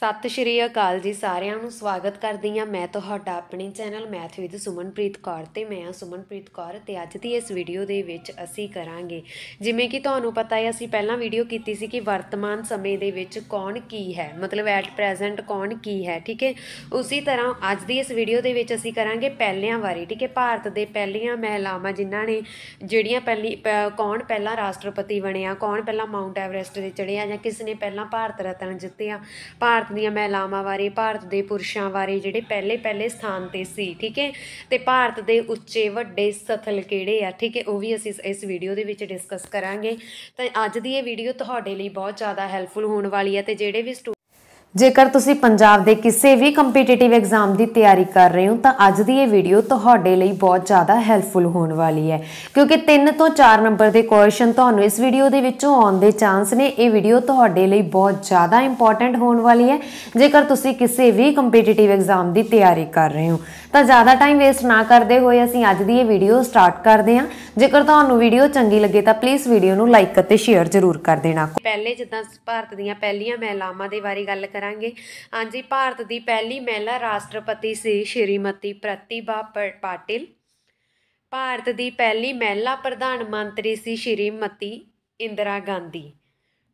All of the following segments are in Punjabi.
ਸਤਿ ਸ਼੍ਰੀ ਅਕਾਲ ਜੀ ਸਾਰਿਆਂ ਨੂੰ ਸਵਾਗਤ ਕਰਦੀ ਹਾਂ ਮੈਂ ਤੁਹਾਡਾ ਆਪਣੀ channel Math with Sumanpreet Kaur ਤੇ ਮੈਂ ਹਾਂ ਸੁਮਨਪ੍ਰੀਤ ਕੌਰ ਤੇ ਅੱਜ ਦੀ ਇਸ ਵੀਡੀਓ ਦੇ ਵਿੱਚ ਅਸੀਂ ਕਰਾਂਗੇ ਜਿਵੇਂ ਕਿ ਤੁਹਾਨੂੰ ਪਤਾ ਹੈ ਅਸੀਂ ਪਹਿਲਾਂ ਵੀਡੀਓ ਕੀਤੀ ਸੀ ਕਿ ਵਰਤਮਾਨ ਸਮੇਂ ਦੇ ਵਿੱਚ ਕੌਣ ਕੀ ਹੈ ਮਤਲਬ ਐਟ ਪ੍ਰੈਜ਼ੈਂਟ ਕੌਣ ਕੀ ਹੈ ਠੀਕ ਹੈ ਉਸੇ ਤਰ੍ਹਾਂ ਅੱਜ ਦੀ ਇਸ ਵੀਡੀਓ ਦੇ ਵਿੱਚ ਅਸੀਂ ਕਰਾਂਗੇ ਪਹਿਲਿਆਂ ਵਾਰੀ ਠੀਕ ਹੈ ਭਾਰਤ ਦੇ ਪਹਿਲੀਆਂ ਮਹਿਲਾਵਾਂ ਜਿਨ੍ਹਾਂ ਨੇ ਜਿਹੜੀਆਂ ਪਹਿਲੀ ਕੌਣ ਪਹਿਲਾ ਰਾਸ਼ਟਰਪਤੀ ਬਣਿਆ ਕੌਣ ਪਹਿਲਾ ਮਾਊਂਟ ਐਵਰੈਸਟ ਤੇ ਚੜਿਆ ਜਾਂ ਕਿਸ ਨੇ ਪਹਿਲਾਂ ਭਾਰਤ ਰਤਨ ਜਿੱਤਿਆ ਭਾਰਤ ਭਾਰਤ ਦੀਆਂ ਮਹਿਲਾਵਾਂ ਬਾਰੇ ਭਾਰਤ ਦੇ ਪੁਰਸ਼ਾਂ ਬਾਰੇ ਜਿਹੜੇ ਪਹਿਲੇ ਪਹਿਲੇ ਸਥਾਨ ਤੇ ਸੀ ਠੀਕ ਹੈ ਤੇ ਭਾਰਤ ਦੇ ਉੱਚੇ ਵੱਡੇ ਸਥਲ ਕਿਹੜੇ ਆ ਠੀਕ ਹੈ ਉਹ ਵੀ ਅਸੀਂ ਇਸ ਵੀਡੀਓ ਦੇ ਵਿੱਚ ਡਿਸਕਸ ਕਰਾਂਗੇ ਤਾਂ ਅੱਜ ਦੀ ਇਹ ਵੀਡੀਓ ਤੁਹਾਡੇ ਲਈ ਬਹੁਤ ਜ਼ਿਆਦਾ ਹੈਲਪਫੁਲ ਹੋਣ ਵਾਲੀ ਹੈ ਤੇ ਜਿਹੜੇ ਵੀ ਜੇਕਰ ਤੁਸੀਂ ਪੰਜਾਬ ਦੇ ਕਿਸੇ ਵੀ ਕੰਪੀਟੀਟਿਵ ਐਗਜ਼ਾਮ ਦੀ ਤਿਆਰੀ ਕਰ ਰਹੇ ਹੋ ਤਾਂ ਅੱਜ ਦੀ ਇਹ ਵੀਡੀਓ ਤੁਹਾਡੇ ਲਈ ਬਹੁਤ ਜ਼ਿਆਦਾ ਹੈਲਪਫੁਲ ਹੋਣ ਵਾਲੀ ਹੈ ਕਿਉਂਕਿ 3 ਤੋਂ 4 ਨੰਬਰ ਦੇ ਕੁਐਸਚਨ ਤੁਹਾਨੂੰ ਇਸ ਵੀਡੀਓ ਦੇ ਵਿੱਚੋਂ ਆਉਣ ਦੇ ਚਾਂਸ ਨੇ ਇਹ ਵੀਡੀਓ ਤੁਹਾਡੇ ਲਈ ਬਹੁਤ ਜ਼ਿਆਦਾ ਇੰਪੋਰਟੈਂਟ ਹੋਣ ਵਾਲੀ ਹੈ ਜੇਕਰ ਤੁਸੀਂ ਕਿਸੇ ਵੀ ਕੰਪੀਟੀਟਿਵ ਐਗਜ਼ਾਮ ਦੀ ਤਿਆਰੀ ਕਰ ਰਹੇ ਹੋ ਤਾਂ ਜ਼ਿਆਦਾ ਟਾਈਮ ਵੇਸਟ ਨਾ ਕਰਦੇ ਹੋਏ ਅਸੀਂ ਅੱਜ ਦੀ ਇਹ ਵੀਡੀਓ ਸਟਾਰਟ ਕਰਦੇ ਹਾਂ ਜੇਕਰ ਤੁਹਾਨੂੰ ਵੀਡੀਓ ਚੰਗੀ ਲੱਗੇ ਤਾਂ ਪਲੀਜ਼ ਵੀਡੀਓ ਨੂੰ ਲਾਈਕ ਅਤੇ ਸ਼ੇਅਰ ਜ਼ਰੂਰ ਕਰ ਦੇਣਾ ਪਹਿਲੇ ਜਿੱਦਾਂ ਭਾਰਤ ਦੀਆਂ ਪਹਿਲੀਆਂ ਮਹਿਲਾਵਾਂ ਦੇ ਬਾਰੇ ਗੱਲ ਕਰਾਂ ਕਰਾਂਗੇ ਹਾਂਜੀ ਭਾਰਤ ਦੀ ਪਹਿਲੀ ਮਹਿਲਾ ਰਾਸ਼ਟਰਪਤੀ ਸੀ ਸ਼੍ਰੀਮਤੀ ਪ੍ਰਤਿਭਾ ਪਾਟਿਲ ਭਾਰਤ ਦੀ ਪਹਿਲੀ ਮਹਿਲਾ ਪ੍ਰਧਾਨ ਮੰਤਰੀ ਸੀ ਸ਼੍ਰੀਮਤੀ ਇੰਦਰਾ ਗਾਂਧੀ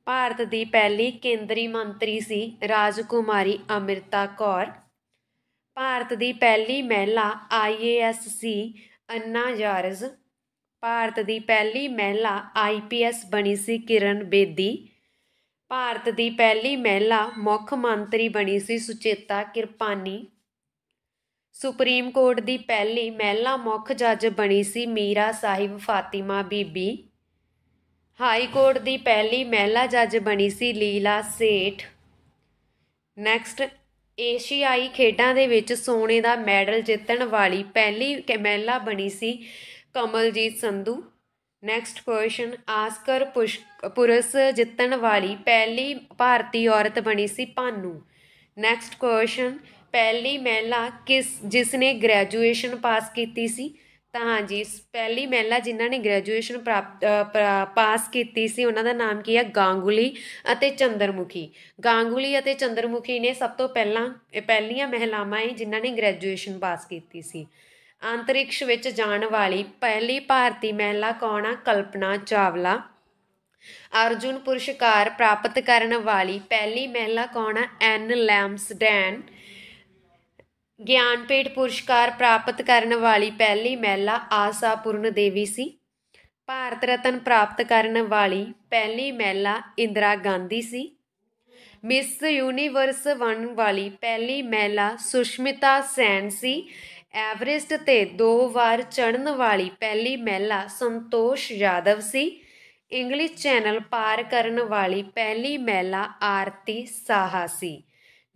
ਭਾਰਤ ਦੀ ਪਹਿਲੀ ਕੇਂਦਰੀ ਮੰਤਰੀ ਸੀ ਰਾਜਕੁਮਾਰੀ ਅਮਿਰਤਾ ਕੌਰ ਭਾਰਤ ਦੀ ਪਹਿਲੀ ਮਹਿਲਾ ਆਈਏਐਸ ਸੀ ਅੰਨਾ ਜਾਰਜ ਭਾਰਤ ਦੀ ਪਹਿਲੀ ਮਹਿਲਾ ਆਈਪੀਐਸ ਬਣੀ ਸੀ ਕਿਰਨ ਬੇਦੀ ਭਾਰਤ ਦੀ ਪਹਿਲੀ ਮਹਿਲਾ ਮੁੱਖ ਮੰਤਰੀ ਬਣੀ ਸੀ ਸੁਚੇਤਾ ਕਿਰਪਾਨੀ ਸੁਪਰੀਮ ਕੋਰਟ ਦੀ ਪਹਿਲੀ ਮਹਿਲਾ ਮੁੱਖ ਜੱਜ ਬਣੀ ਸੀ ਮੀਰਾ ਸਾਹਿਬ ਫਾਤਿਮਾ ਬੀਬੀ ਹਾਈ ਕੋਰਟ ਦੀ ਪਹਿਲੀ ਮਹਿਲਾ ਜੱਜ ਬਣੀ ਸੀ ਲੀਲਾ ਸੇਠ ਨੈਕਸਟ ਏਸ਼ੀਆਈ ਖੇਡਾਂ ਦੇ ਵਿੱਚ ਸੋਨੇ ਦਾ ਮੈਡਲ ਜਿੱਤਣ ਵਾਲੀ ਪਹਿਲੀ ਮਹਿਲਾ ਬਣੀ ਸੀ Kamaljit Sandhu next question Oscar ਪੁਰਸ ਜਿੱਤਣ ਵਾਲੀ ਪਹਿਲੀ ਭਾਰਤੀ ਔਰਤ ਬਣੀ ਸੀ ਪਾਨੂ ਨੈਕਸਟ ਕੁਐਸਚਨ ਪਹਿਲੀ ਮਹਿਲਾ ਕਿਸ ਜਿਸ ਨੇ ਗ੍ਰੈਜੂਏਸ਼ਨ ਪਾਸ ਕੀਤੀ ਸੀ ਤਾਂ ਹਾਂਜੀ ਪਹਿਲੀ ਮਹਿਲਾ ਜਿਨ੍ਹਾਂ ਨੇ ਗ੍ਰੈਜੂਏਸ਼ਨ ਪ੍ਰਾਪਤ ਪਾਸ ਕੀਤੀ ਸੀ ਉਹਨਾਂ ਦਾ ਨਾਮ ਕੀ ਹੈ ਗਾਂਗੁਲੀ ਅਤੇ ਚੰਦਰਮੁਖੀ ਗਾਂਗੁਲੀ ਅਤੇ ਚੰਦਰਮੁਖੀ ਨੇ ਸਭ ਤੋਂ ਪਹਿਲਾਂ ਇਹ ਪਹਿਲੀਆਂ ਮਹਿਲਾਵਾਂ ਹੈ ਜਿਨ੍ਹਾਂ ਨੇ ਗ੍ਰੈਜੂਏਸ਼ਨ ਪਾਸ ਕੀਤੀ ਸੀ ਅੰਤਰਿਕਸ਼ ਵਿੱਚ ਜਾਣ ਵਾਲੀ ਪਹਿਲੀ ਭਾਰਤੀ ਮਹਿਲਾ ਕੌਣ ਆ ਕਲਪਨਾ ਚਾਵਲਾ ਅਰਜੁਨ ਪੁਰਸਕਾਰ ਪ੍ਰਾਪਤ ਕਰਨ ਵਾਲੀ ਪਹਿਲੀ ਮਹਿਲਾ ਕੌਣ ਆ ਐਨ ਡੈਨ ਗਿਆਨਪੀਠ ਪੁਰਸਕਾਰ ਪ੍ਰਾਪਤ ਕਰਨ ਵਾਲੀ ਪਹਿਲੀ ਮਹਿਲਾ ਆਸਾ ਪੂਰਨ ਦੇਵੀ ਸੀ ਭਾਰਤ ਰਤਨ ਪ੍ਰਾਪਤ ਕਰਨ ਵਾਲੀ ਪਹਿਲੀ ਮਹਿਲਾ ਇੰਦਰਾ ਗਾਂਧੀ ਸੀ ਮਿਸ ਯੂਨੀਵਰਸ ਵਨ ਵਾਲੀ ਪਹਿਲੀ ਮਹਿਲਾ ਸੁਸ਼ਮਿਤਾ ਸੈਨ ਸੀ ਐਵਰੇਸਟ ਤੇ ਦੋ ਵਾਰ ਚੜਨ ਵਾਲੀ ਪਹਿਲੀ ਮਹਿਲਾ ਸੰਤੋਸ਼ ਯਾਦਵ ਸੀ ਇੰਗਲਿਸ਼ ਚੈਨਲ ਪਾਰ ਕਰਨ ਵਾਲੀ ਪਹਿਲੀ ਮਹਿਲਾ ਆਰਤੀ ਸਾਹਾ ਸੀ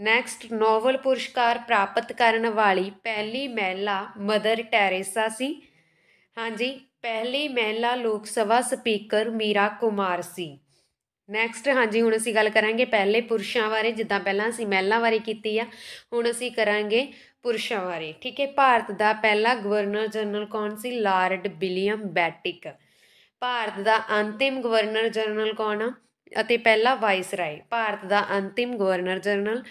ਨੈਕਸਟ ਨੋਵਲ ਪੁਰਸਕਾਰ ਪ੍ਰਾਪਤ ਕਰਨ ਵਾਲੀ ਪਹਿਲੀ ਮਹਿਲਾ ਮਦਰ ਟੈਰੇਸਾ ਸੀ ਹਾਂਜੀ ਪਹਿਲੀ ਮਹਿਲਾ ਲੋਕ ਸਭਾ ਸਪੀਕਰ ਮੀਰਾ ਕੁਮਾਰ ਸੀ ਨੈਕਸਟ ਹਾਂਜੀ ਹੁਣ ਅਸੀਂ ਗੱਲ ਕਰਾਂਗੇ ਪਹਿਲੇ ਪੁਰਸ਼ਾਂ ਬਾਰੇ ਜਿੱਦਾਂ ਪਹਿਲਾਂ ਅਸੀਂ ਮਹਿਲਾ ਬਾਰੇ ਕੀਤੀ ਆ ਹੁਣ ਅਸੀਂ ਕਰਾਂਗੇ ਪੁਰਸ਼ਾਂ ਬਾਰੇ ਠੀਕ ਹੈ ਭਾਰਤ ਦਾ ਪਹਿਲਾ ਗਵਰਨਰ ਜਨਰਲ ਕੌਣ ਸੀ ਲਾਰਡ ਬਿਲੀਅਮ ਬੈਟਿਕ ਭਾਰਤ ਦਾ ਅੰਤਿਮ ਗਵਰਨਰ ਜਨਰਲ ਕੌਣ ਆ ਅਤੇ ਪਹਿਲਾ ਵਾਇਸ ਰਾਏ ਭਾਰਤ ਦਾ ਅੰਤਿਮ ਗਵਰਨਰ ਜਨਰਲ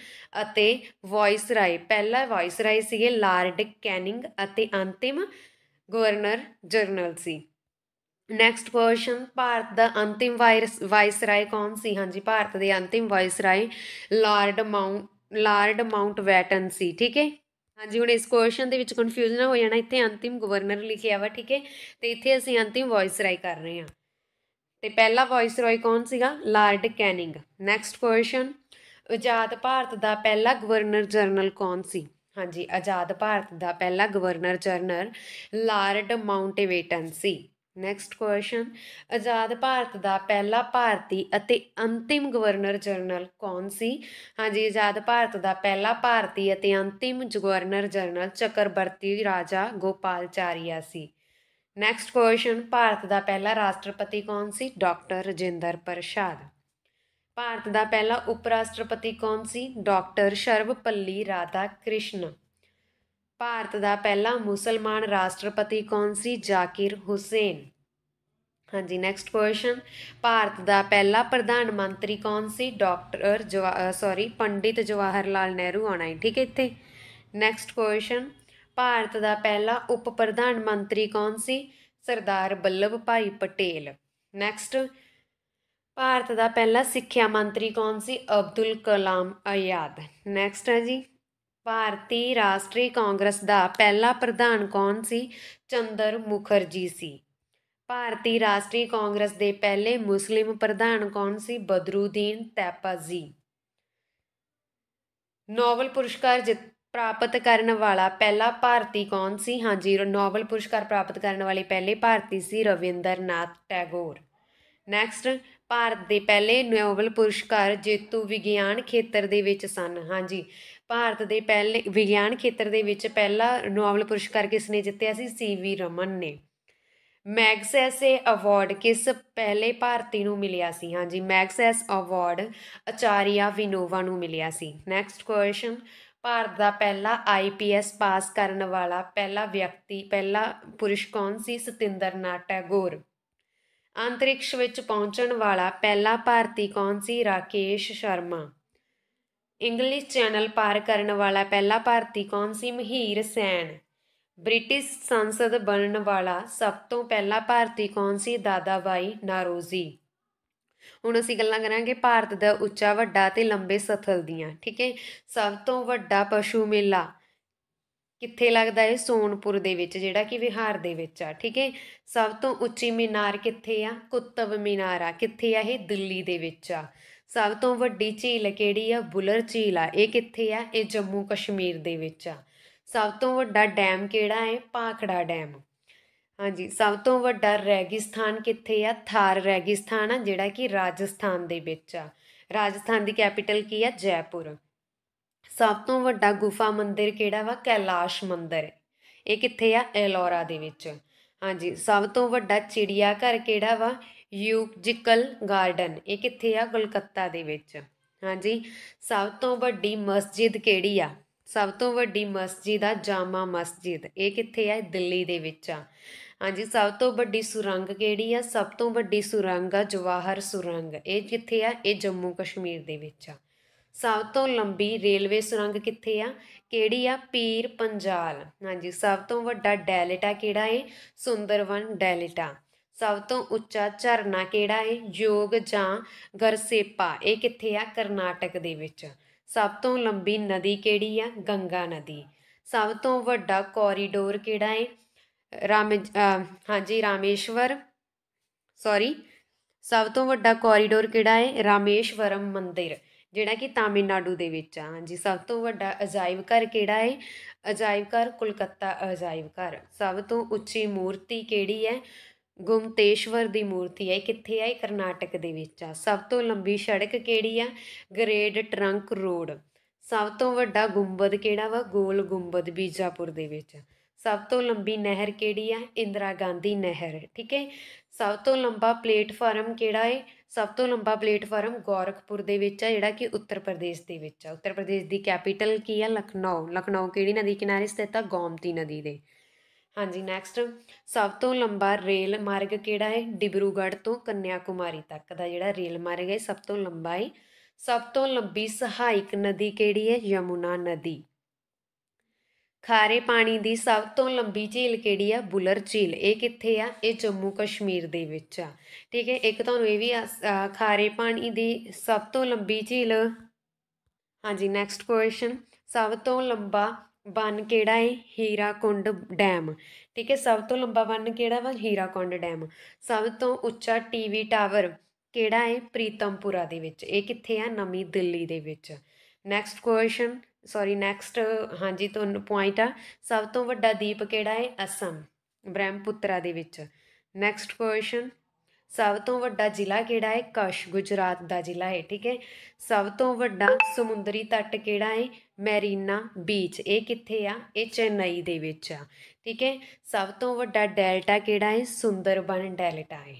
ਅਤੇ ਵਾਇਸ ਰਾਏ ਪਹਿਲਾ ਵਾਇਸ ਰਾਏ ਸੀਗੇ ਲਾਰਡ ਕੈਨਿੰਗ ਅਤੇ ਅੰਤਿਮ ਗਵਰਨਰ ਜਨਰਲ ਸੀ ਨੈਕਸਟ ਕੁਐਸਚਨ ਭਾਰਤ ਦਾ ਅੰਤਿਮ ਵਾਇਰਸ ਵਾਇਸਰਾਏ ਕੌਣ ਸੀ ਹਾਂਜੀ ਭਾਰਤ ਦੇ ਅੰਤਿਮ viceroy Lord Mount Lord Mountbatten ਸੀ ਠੀਕ ਹੈ ਹਾਂਜੀ ਹੁਣ ਇਸ ਕੁਐਸਚਨ ਦੇ ਵਿੱਚ ਕਨਫਿਊਜ਼ਨ ਹੋ ਜਾਣਾ ਇੱਥੇ ਅੰਤਿਮ ਗਵਰਨਰ ਲਿਖਿਆ ਵਾ ਠੀਕ ਹੈ ਤੇ ਇੱਥੇ ਅਸੀਂ ਅੰਤਿਮ ਵਾਇਸਰਾਏ ਕਰ ਰਹੇ ਹਾਂ ਤੇ ਪਹਿਲਾ ਵਾਇਸਰਾਏ ਕੌਣ ਸੀਗਾ ਲਾਰਡ ਕੈਨਿੰਗ ਨੈਕਸਟ ਕੁਐਸਚਨ ਆਜ਼ਾਦ ਭਾਰਤ ਦਾ ਪਹਿਲਾ ਗਵਰਨਰ ਜਨਰਲ ਕੌਣ ਸੀ ਹਾਂਜੀ ਆਜ਼ਾਦ ਭਾਰਤ ਦਾ ਪਹਿਲਾ ਗਵਰਨਰ ਜਨਰਲ ਲਾਰਡ ਮਾਉਂਟੇਵੈਟਨ ਸੀ ਨੈਕਸਟ ਕੁਐਸਚਨ ਆਜ਼ਾਦ ਭਾਰਤ ਦਾ ਪਹਿਲਾ ਭਾਰਤੀ ਅਤੇ ਅੰਤਿਮ ਗਵਰਨਰ ਜਨਰਲ ਕੌਣ ਸੀ ਹਾਂਜੀ ਆਜ਼ਾਦ ਭਾਰਤ ਦਾ ਪਹਿਲਾ ਭਾਰਤੀ ਅਤੇ ਅੰਤਿਮ ਗਵਰਨਰ ਜਨਰਲ ਚੱਕਰਵਰਤੀ ਰਾਜਾ ਗੋਪਾਲਚਾਰੀਆ ਸੀ ਨੈਕਸਟ ਕੁਐਸਚਨ ਭਾਰਤ ਦਾ ਪਹਿਲਾ ਰਾਸ਼ਟਰਪਤੀ ਕੌਣ ਸੀ ਡਾਕਟਰ ਰਜਿੰਦਰ ਪ੍ਰਸ਼ਾਦ ਭਾਰਤ ਦਾ ਪਹਿਲਾ ਉਪ ਰਾਸ਼ਟਰਪਤੀ ਕੌਣ ਸੀ ਡਾਕਟਰ ਸਰਵਪੱਲੀ ਰਾਧਾ ਕ੍ਰਿਸ਼ਨ ਭਾਰਤ ਦਾ ਪਹਿਲਾ ਮੁਸਲਮਾਨ ਰਾਸ਼ਟਰਪਤੀ ਕੌਣ ਸੀ ਜ਼ਾਕਿਰ ਹੁਸੈਨ ਹਾਂਜੀ ਨੈਕਸਟ ਕੁਐਸਚਨ ਭਾਰਤ ਦਾ ਪਹਿਲਾ ਪ੍ਰਧਾਨ ਮੰਤਰੀ ਕੌਣ ਸੀ doctor sorry Pandit Jawaharlal Nehru ਆਣਾ ਹੈ ਠੀਕ ਹੈ ਇੱਥੇ ਨੈਕਸਟ ਕੁਐਸਚਨ ਭਾਰਤ ਦਾ ਪਹਿਲਾ ਉਪ ਪ੍ਰਧਾਨ ਮੰਤਰੀ ਕੌਣ ਸੀ ਸਰਦਾਰ ਬੱਲਭ ਭਾਈ ਪਟੇਲ ਨੈਕਸਟ ਭਾਰਤ ਦਾ ਪਹਿਲਾ ਸਿੱਖਿਆ ਮੰਤਰੀ ਕੌਣ ਸੀ ਅਬਦੁਲ ਕਲਾਮ ਆਯਾਦ ਨੈਕਸਟ ਹੈ ਜੀ ਭਾਰਤੀ ਰਾਸ਼ਟਰੀ ਕਾਂਗਰਸ ਦਾ ਪਹਿਲਾ ਪ੍ਰਧਾਨ ਕੌਣ ਸੀ ਚੰਦਰ ਮੁਖਰਜੀ ਸੀ ਭਾਰਤੀ ਰਾਸ਼ਟਰੀ ਕਾਂਗਰਸ ਦੇ ਪਹਿਲੇ ਮੁਸਲਿਮ ਪ੍ਰਧਾਨ ਕੌਣ ਸੀ ਬਦਰੂਦੀਨ ਤੈਪਾਜ਼ੀ ਨੋਬਲ ਪੁਰਸਕਾਰ ਜਿੱਤ ਪ੍ਰਾਪਤ ਕਰਨ ਵਾਲਾ ਪਹਿਲਾ ਭਾਰਤੀ ਕੌਣ ਸੀ ਹਾਂਜੀ ਨੋਬਲ ਪੁਰਸਕਾਰ ਪ੍ਰਾਪਤ ਕਰਨ ਵਾਲੇ ਪਹਿਲੇ ਭਾਰਤੀ ਸੀ ਰਵਿੰਦਰਨਾਥ ਟੈਗੋਰ ਨੈਕਸਟ ਭਾਰਤ ਦੇ ਪਹਿਲੇ ਨੋਬਲ ਪੁਰਸਕਾਰ ਜੇਤੂ ਵਿਗਿਆਨ ਖੇਤਰ ਦੇ ਵਿੱਚ ਸਨ ਹਾਂਜੀ ਭਾਰਤ ਦੇ ਪਹਿਲੇ ਵਿਗਿਆਨ ਖੇਤਰ ਦੇ ਵਿੱਚ ਪਹਿਲਾ ਨੋਬਲ ਪੁਰਸਕਾਰ ਕਿਸ ਨੇ ਜਿੱਤਿਆ ਸੀ ਸੀ ਵੀ ਰਮਨ ਨੇ ਮੈਗਸੈਸੇ ਅਵਾਰਡ ਕਿਸ ਪਹਿਲੇ ਭਾਰਤੀ ਨੂੰ ਮਿਲਿਆ ਸੀ ਹਾਂਜੀ ਮੈਗਸੈਸ ਅਵਾਰਡ ਅਚਾਰੀਆ ਵਿਨੋਵਾ ਨੂੰ ਮਿਲਿਆ ਸੀ ਨੈਕਸਟ ਕੁਐਸਚਨ ਭਾਰਤ ਦਾ ਪਹਿਲਾ ਆਈਪੀਐਸ ਪਾਸ ਕਰਨ ਵਾਲਾ ਪਹਿਲਾ ਵਿਅਕਤੀ ਪਹਿਲਾ ਪੁਰਸ਼ ਕੌਣ ਸੀ ਸਤਿੰਦਰਨਾਥ ਟੈਗੋਰ ਅੰਤਰਿਕਸ਼ ਵਿੱਚ ਪਹੁੰਚਣ ਵਾਲਾ ਪਹਿਲਾ ਭਾਰਤੀ ਕੌਣ ਸੀ ਰਾਕੇਸ਼ ਸ਼ਰਮਾ ਇੰਗਲਿਸ਼ ਚੈਨਲ ਪਾਰ ਕਰਨ ਵਾਲਾ ਪਹਿਲਾ ਭਾਰਤੀ ਕੌਣ ਸੀ ਮਹੀਰ ਸੈਨ ਬ੍ਰਿਟਿਸ਼ ਸੰਸਦ ਬਣਨ ਵਾਲਾ ਸਭ ਤੋਂ ਪਹਿਲਾ ਭਾਰਤੀ ਕੌਣ ਸੀ ਦਾਦਾਬਾਈ ਨਾਰੋਜੀ ਹੁਣ ਅਸੀਂ ਗੱਲਾਂ ਕਰਾਂਗੇ ਭਾਰਤ ਦਾ ਉੱਚਾ ਵੱਡਾ ਤੇ ਲੰਬੇ ਸਥਲ ਦੀਆਂ ਠੀਕ ਹੈ ਸਭ ਤੋਂ ਵੱਡਾ ਪਸ਼ੂ ਮੇਲਾ ਕਿੱਥੇ ਲੱਗਦਾ ਹੈ ਸੋਨਪੁਰ ਦੇ ਵਿੱਚ ਜਿਹੜਾ ਕਿ ਵਿਹਾਰ ਦੇ ਵਿੱਚ ਆ ਠੀਕ ਹੈ ਸਭ ਤੋਂ ਉੱਚੀ ਮੀਨਾਰ ਕਿੱਥੇ ਆ ਕੁਤਬ ਮੀਨਾਰ ਆ ਕਿੱਥੇ ਆ ਇਹ ਦਿੱਲੀ ਦੇ ਵਿੱਚ ਆ ਸਭ ਤੋਂ ਵੱਡੀ ਝੀਲ ਕਿਹੜੀ ਆ ਬੁਲਰ ਝੀਲ ਆ ਇਹ ਕਿੱਥੇ ਆ ਇਹ ਜੰਮੂ ਕਸ਼ਮੀਰ ਦੇ ਵਿੱਚ ਆ ਸਭ ਤੋਂ ਵੱਡਾ ਡੈਮ ਕਿਹੜਾ ਹੈ ਪਾਖੜਾ ਡੈਮ ਹਾਂਜੀ ਸਭ ਤੋਂ ਵੱਡਾ ਰੈਗਿਸਤਾਨ ਕਿੱਥੇ ਆ ਥਾਰ ਰੈਗਿਸਤਾਨ ਆ ਜਿਹੜਾ ਕਿ ਰਾਜਸਥਾਨ ਦੇ ਵਿੱਚ ਆ ਰਾਜਸਥਾਨ ਦੀ ਕੈਪੀਟਲ ਕੀ ਆ ਜੈਪੁਰ ਸਭ ਤੋਂ ਵੱਡਾ ਗੁਫਾ ਮੰਦਿਰ ਕਿਹੜਾ ਵਾ ਕੈਲਾਸ਼ ਮੰਦਿਰ ਇਹ ਕਿੱਥੇ ਆ ਐਲੋਰਾ ਦੇ ਵਿੱਚ ਹਾਂਜੀ ਸਭ ਤੋਂ ਵੱਡਾ ਚਿੜੀਆ ਘਰ ਕਿਹੜਾ ਵਾ ਯੂਕਜਿਕਲ ਗਾਰਡਨ ਇਹ ਕਿੱਥੇ ਆ ਕੋਲਕਾਤਾ ਦੇ ਵਿੱਚ ਹਾਂਜੀ ਸਭ ਤੋਂ ਵੱਡੀ ਮਸਜਿਦ ਕਿਹੜੀ ਆ ਸਭ ਤੋਂ ਵੱਡੀ ਮਸਜਿਦ ਆ ਜਾਮਾ ਮਸਜਿਦ ਇਹ ਕਿੱਥੇ ਆ ਦਿੱਲੀ ਦੇ ਵਿੱਚ ਆ ਹਾਂਜੀ ਸਭ ਤੋਂ ਵੱਡੀ ਸੁਰੰਗ ਕਿਹੜੀ ਆ ਸਭ ਤੋਂ ਵੱਡੀ ਸੁਰੰਗ ਆ ਜਵਾਹਰ ਸੁਰੰਗ ਇਹ ਕਿੱਥੇ ਆ ਇਹ ਜੰਮੂ ਕਸ਼ਮੀਰ ਦੇ ਵਿੱਚ ਆ ਸਭ ਤੋਂ ਲੰਬੀ ਰੇਲਵੇ ਸੁਰੰਗ ਕਿੱਥੇ ਆ ਕਿਹੜੀ ਆ ਪੀਰ ਪੰਜਾਲ ਹਾਂਜੀ ਸਭ ਤੋਂ ਵੱਡਾ ਡੈਲਟਾ ਕਿਹੜਾ ਏ ਸੁੰਦਰਵਨ ਡੈਲਟਾ ਸਭ ਤੋਂ ਉੱਚਾ ਝਰਨਾ ਕਿਹੜਾ ਏ ਯੋਗ ਜਾਂ ਗਰਸੇਪਾ ਇਹ ਕਿੱਥੇ ਆ ਕਰਨਾਟਕ ਦੇ ਵਿੱਚ ਸਭ ਤੋਂ ਲੰਬੀ ਨਦੀ ਕਿਹੜੀ ਆ ਗੰਗਾ ਨਦੀ ਸਭ ਤੋਂ ਵੱਡਾ ਕੋਰੀਡੋਰ ਕਿਹੜਾ ਏ ਰਾਮ ਹਾਂਜੀ ਰਾਮੇਸ਼ਵਰ ਸੌਰੀ ਸਭ ਤੋਂ ਵੱਡਾ ਕੋਰੀਡੋਰ ਕਿਹੜਾ ਏ ਰਾਮੇਸ਼ਵਰਮ ਮੰਦਿਰ ਜਿਹੜਾ ਕਿ ਤਾਮਿਲਨਾਡੂ ਦੇ ਵਿੱਚ ਆ ਹਾਂਜੀ ਸਭ ਤੋਂ ਵੱਡਾ ਅਜਾਇਬ ਘਰ ਕਿਹੜਾ ਹੈ ਅਜਾਇਬ ਘਰ ਕੋਲਕਾਤਾ ਅਜਾਇਬ ਘਰ ਸਭ ਤੋਂ ਉੱਚੀ ਮੂਰਤੀ ਕਿਹੜੀ ਹੈ ਗੁਮਤੇਸ਼ਵਰ ਦੀ ਮੂਰਤੀ ਹੈ ਕਿੱਥੇ ਹੈ ਕਰਨਾਟਕ ਦੇ ਵਿੱਚ ਆ ਸਭ ਤੋਂ ਲੰਬੀ ਸੜਕ ਕਿਹੜੀ ਆ ਗ੍ਰੇਡ ਟਰੰਕ ਰੋਡ ਸਭ ਤੋਂ ਵੱਡਾ ਗੁੰਬਦ ਕਿਹੜਾ ਵਾ ਗੋਲ ਗੁੰਬਦ ਬੀਜਾਪੁਰ ਦੇ ਵਿੱਚ ਸਭ ਤੋਂ ਲੰਬੀ ਨਹਿਰ ਕਿਹੜੀ ਆ ਇੰਦਰਾ ਗਾਂਧੀ ਨਹਿਰ ਠੀਕ ਹੈ ਸਭ ਤੋਂ ਲੰਬਾ ਪਲੇਟਫਾਰਮ ਕਿਹੜਾ ਹੈ ਸਭ ਤੋਂ ਲੰਬਾ ਪਲੇਟਫਾਰਮ ਗੋਰਖਪੁਰ ਦੇ ਵਿੱਚ ਹੈ ਜਿਹੜਾ ਕਿ ਉੱਤਰ ਪ੍ਰਦੇਸ਼ ਦੇ ਵਿੱਚ ਹੈ ਉੱਤਰ ਪ੍ਰਦੇਸ਼ ਦੀ ਕੈਪੀਟਲ ਕੀ ਹੈ ਲਖਨਊ ਲਖਨਊ ਕਿਹੜੀ ਨਦੀ ਕਿਨਾਰੇ ਸਥਿਤ ਹੈ ਗੋਮਤੀ ਨਦੀ ਦੇ ਹਾਂਜੀ ਨੈਕਸਟ ਸਭ ਤੋਂ ਲੰਬਾ ਰੇਲ ਮਾਰਗ ਕਿਹੜਾ ਹੈ ਡਿਬਰੂਗੜ੍ਹ ਤੋਂ ਕੰਨਿਆ ਕੁਮਾਰੀ ਤੱਕ ਦਾ ਜਿਹੜਾ ਰੇਲ ਮਾਰਗ ਹੈ ਸਭ ਤੋਂ ਲੰਬਾ ਹੈ ਸਭ ਤੋਂ ਲੰਬੀ ਸਹਾਇਕ ਨਦੀ ਕਿਹੜੀ ਹੈ ਯਮੁਨਾ ਨਦੀ ਖਾਰੇ ਪਾਣੀ ਦੀ ਸਭ ਤੋਂ ਲੰਬੀ ਝੀਲ ਕਿਹੜੀ ਆ ਬੁਲਰ ਝੀਲ ਇਹ ਕਿੱਥੇ ਆ ਇਹ ਜੰਮੂ ਕਸ਼ਮੀਰ ਦੇ ਵਿੱਚ ਆ ਠੀਕ ਹੈ ਇੱਕ ਤੁਹਾਨੂੰ ਇਹ ਵੀ ਖਾਰੇ ਪਾਣੀ ਦੀ ਸਭ ਤੋਂ ਲੰਬੀ ਝੀਲ ਹਾਂਜੀ ਨੈਕਸਟ ਕੁਐਸਚਨ ਸਭ ਤੋਂ ਲੰਬਾ ਬੰਨ ਕਿਹੜਾ ਹੈ ਹੀਰਾਕੁੰਡ ਡੈਮ ਠੀਕ ਹੈ ਸਭ ਤੋਂ ਲੰਬਾ ਬੰਨ ਕਿਹੜਾ ਵਾ ਹੀਰਾਕੁੰਡ ਡੈਮ ਸਭ ਤੋਂ ਉੱਚਾ ਟੀਵੀ ਟਾਵਰ ਕਿਹੜਾ ਹੈ ਪ੍ਰੀਤਮਪੁਰਾ ਦੇ ਵਿੱਚ ਇਹ ਕਿੱਥੇ ਆ ਨਵੀਂ ਦਿੱਲੀ ਦੇ ਵਿੱਚ ਨੈਕਸਟ ਕੁਐਸਚਨ ਸੌਰੀ ਨੈਕਸਟ ਹਾਂਜੀ ਤੁਹਾਨੂੰ ਪੁਆਇੰਟ ਆ ਸਭ ਤੋਂ ਵੱਡਾ ਦੀਪ ਕਿਹੜਾ ਹੈ ਅਸਮ ਬ੍ਰਹਮਪੁੱਤਰਾ ਦੇ ਵਿੱਚ ਨੈਕਸਟ ਕੁਐਸਚਨ ਸਭ ਤੋਂ ਵੱਡਾ ਜ਼ਿਲ੍ਹਾ ਕਿਹੜਾ ਹੈ ਕਸ਼ ਗੁਜਰਾਤ ਦਾ ਜ਼ਿਲ੍ਹਾ ਹੈ ਠੀਕ ਹੈ ਸਭ ਤੋਂ ਵੱਡਾ ਸਮੁੰਦਰੀ ਤੱਟ ਕਿਹੜਾ ਹੈ ਮੈਰੀਨਾ ਬੀਚ ਇਹ ਕਿੱਥੇ ਆ ਇਹ ਚੇਨਈ ਦੇ ਵਿੱਚ ਆ ਠੀਕ ਹੈ ਸਭ ਤੋਂ ਵੱਡਾ ਡੈਲਟਾ ਕਿਹੜਾ ਹੈ ਸੁੰਦਰਬਨ ਡੈਲਟਾ ਹੈ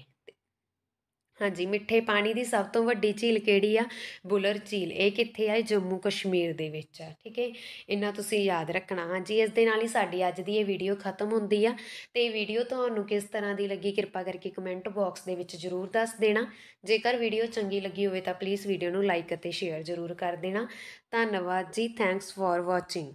ਹਾਂਜੀ ਮਿੱਠੇ ਪਾਣੀ ਦੀ ਸਭ ਤੋਂ ਵੱਡੀ ਝੀਲ ਕਿਹੜੀ ਆ ਬੁਲਰ ਝੀਲ ਇਹ ਕਿੱਥੇ ਆ ਜੰਮੂ ਕਸ਼ਮੀਰ ਦੇ ਵਿੱਚ ਆ ਠੀਕ ਹੈ ਇਹਨਾਂ ਤੁਸੀਂ ਯਾਦ ਰੱਖਣਾ ਹਾਂਜੀ ਇਸ ਦੇ ਨਾਲ ਹੀ ਸਾਡੀ ਅੱਜ ਦੀ ਇਹ ਵੀਡੀਓ ਖਤਮ ਹੁੰਦੀ ਆ ਤੇ ਇਹ ਵੀਡੀਓ ਤੁਹਾਨੂੰ ਕਿਸ ਤਰ੍ਹਾਂ ਦੀ ਲੱਗੀ ਕਿਰਪਾ ਕਰਕੇ ਕਮੈਂਟ ਬਾਕਸ ਦੇ ਵਿੱਚ ਜ਼ਰੂਰ ਦੱਸ ਦੇਣਾ ਜੇਕਰ ਵੀਡੀਓ ਚੰਗੀ ਲੱਗੀ ਹੋਵੇ ਤਾਂ ਪਲੀਜ਼ ਵੀਡੀਓ ਨੂੰ ਲਾਈਕ ਅਤੇ ਸ਼ੇਅਰ ਜ਼ਰੂਰ ਕਰ ਦੇਣਾ ਧੰਨਵਾਦ ਜੀ ਥੈਂਕਸ ਫਾਰ ਵਾਚਿੰਗ